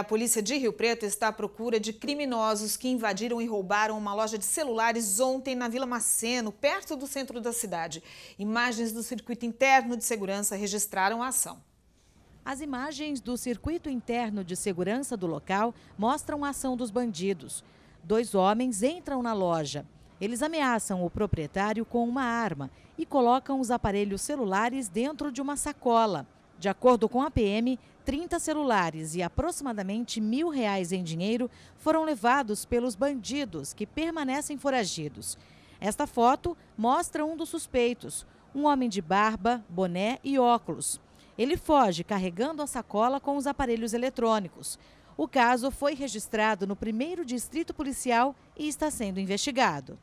A polícia de Rio Preto está à procura de criminosos que invadiram e roubaram uma loja de celulares ontem na Vila Maceno, perto do centro da cidade. Imagens do circuito interno de segurança registraram a ação. As imagens do circuito interno de segurança do local mostram a ação dos bandidos. Dois homens entram na loja. Eles ameaçam o proprietário com uma arma e colocam os aparelhos celulares dentro de uma sacola. De acordo com a PM, 30 celulares e aproximadamente mil reais em dinheiro foram levados pelos bandidos que permanecem foragidos. Esta foto mostra um dos suspeitos, um homem de barba, boné e óculos. Ele foge carregando a sacola com os aparelhos eletrônicos. O caso foi registrado no primeiro distrito policial e está sendo investigado.